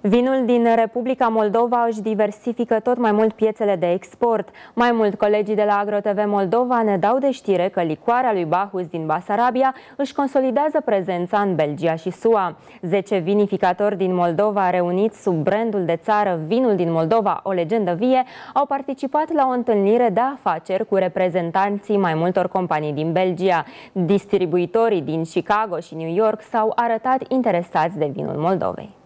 Vinul din Republica Moldova își diversifică tot mai mult piețele de export. Mai mult, colegii de la AgroTV Moldova ne dau de știre că licoarea lui Bahus din Basarabia își consolidează prezența în Belgia și SUA. Zece vinificatori din Moldova reuniți sub brandul de țară Vinul din Moldova, o legendă vie, au participat la o întâlnire de afaceri cu reprezentanții mai multor companii din Belgia. Distribuitorii din Chicago și New York s-au arătat interesați de vinul Moldovei.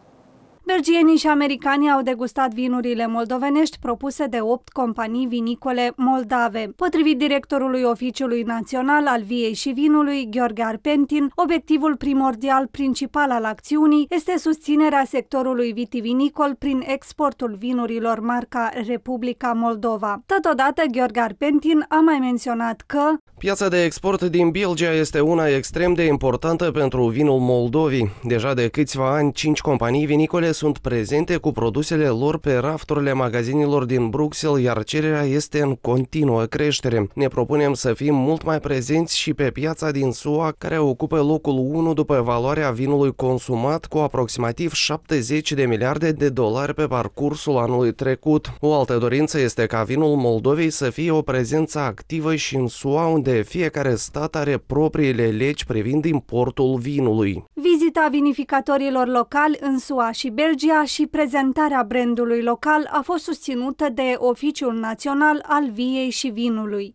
Belgienii și americanii au degustat vinurile moldovenești propuse de opt companii vinicole moldave. Potrivit directorului Oficiului Național al Viei și Vinului, Gheorghe Arpentin, obiectivul primordial principal al acțiunii este susținerea sectorului vitivinicol prin exportul vinurilor marca Republica Moldova. Totodată, Gheorghe Arpentin a mai menționat că Piața de export din Belgia este una extrem de importantă pentru vinul Moldovii. Deja de câțiva ani, cinci companii vinicole sunt prezente cu produsele lor pe rafturile magazinilor din Bruxelles, iar cererea este în continuă creștere. Ne propunem să fim mult mai prezenți și pe piața din SUA, care ocupă locul 1 după valoarea vinului consumat cu aproximativ 70 de miliarde de dolari pe parcursul anului trecut. O altă dorință este ca vinul Moldovei să fie o prezență activă și în SUA, unde fiecare stat are propriile legi privind importul vinului. Vizita vinificatorilor locali în SUA și Belgia și prezentarea brandului local a fost susținută de Oficiul Național al Viei și Vinului.